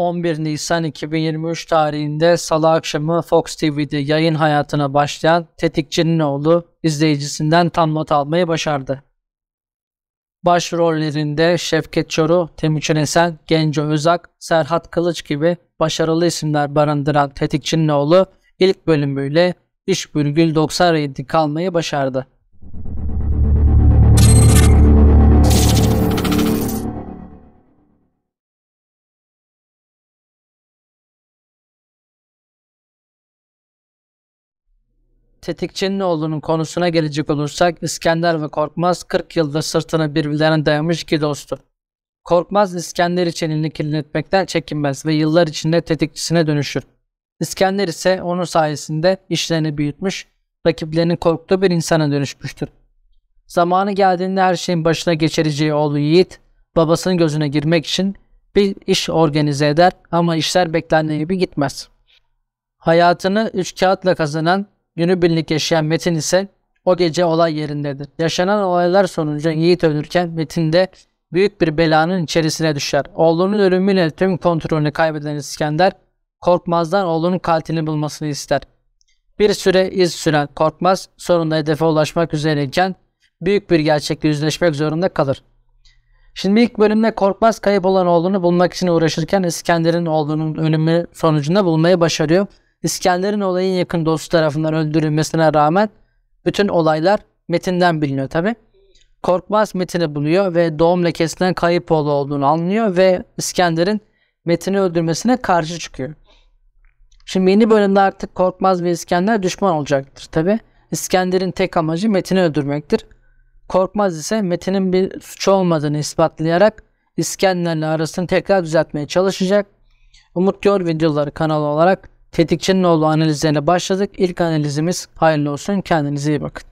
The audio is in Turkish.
11 Nisan 2023 tarihinde Salı akşamı Fox TV'de yayın hayatına başlayan Tetikçinin oğlu izleyicisinden tam not almayı başardı. Başrollerinde Şevket Çoru, Temuçin Esen, Genco Özak, Serhat Kılıç gibi başarılı isimler barındıran Tetikçinin oğlu ilk bölümüyle İş Bülgül 97 kalmayı başardı. Tetikçinoğlu'nun konusuna gelecek olursak İskender ve Korkmaz 40 yılda sırtını birbirlerine dayamış iki dostu. Korkmaz İskender için elini kirletmekten çekinmez ve yıllar içinde tetikçisine dönüşür. İskender ise onun sayesinde işlerini büyütmüş, rakiplerini korktuğu bir insana dönüşmüştür. Zamanı geldiğinde her şeyin başına geçireceği oğlu Yiğit, babasının gözüne girmek için bir iş organize eder ama işler beklendiği gibi gitmez. Hayatını üç kağıtla kazanan Günübirlik yaşayan Metin ise o gece olay yerindedir. Yaşanan olaylar sonucu Yiğit ölürken Metin de büyük bir belanın içerisine düşer. Oğlunun ölümüyle tüm kontrolünü kaybeden İskender korkmazdan oğlunun katilini bulmasını ister. Bir süre iz süren korkmaz sonunda hedefe ulaşmak üzereyken büyük bir gerçekle yüzleşmek zorunda kalır. Şimdi ilk bölümde Korkmaz kayıp olan oğlunu bulmak için uğraşırken İskender'in oğlunun ölümü sonucunda bulmayı başarıyor. İskender'in olayın yakın dostu tarafından öldürülmesine rağmen bütün olaylar metinden biliniyor tabi. Korkmaz Metin'i buluyor ve doğum lekesinden kayıp oğlu olduğunu anlıyor ve İskender'in Metin'i öldürmesine karşı çıkıyor. Şimdi yeni bölümde artık Korkmaz ve İskender düşman olacaktır tabi. İskender'in tek amacı Metin'i öldürmektir. Korkmaz ise Metin'in bir suç olmadığını ispatlayarak İskender'le arasını tekrar düzeltmeye çalışacak. Umut Gör videoları kanalı olarak tetikçinin oğlu analizlerine başladık. İlk analizimiz hayırlı olsun. Kendinize iyi bakın.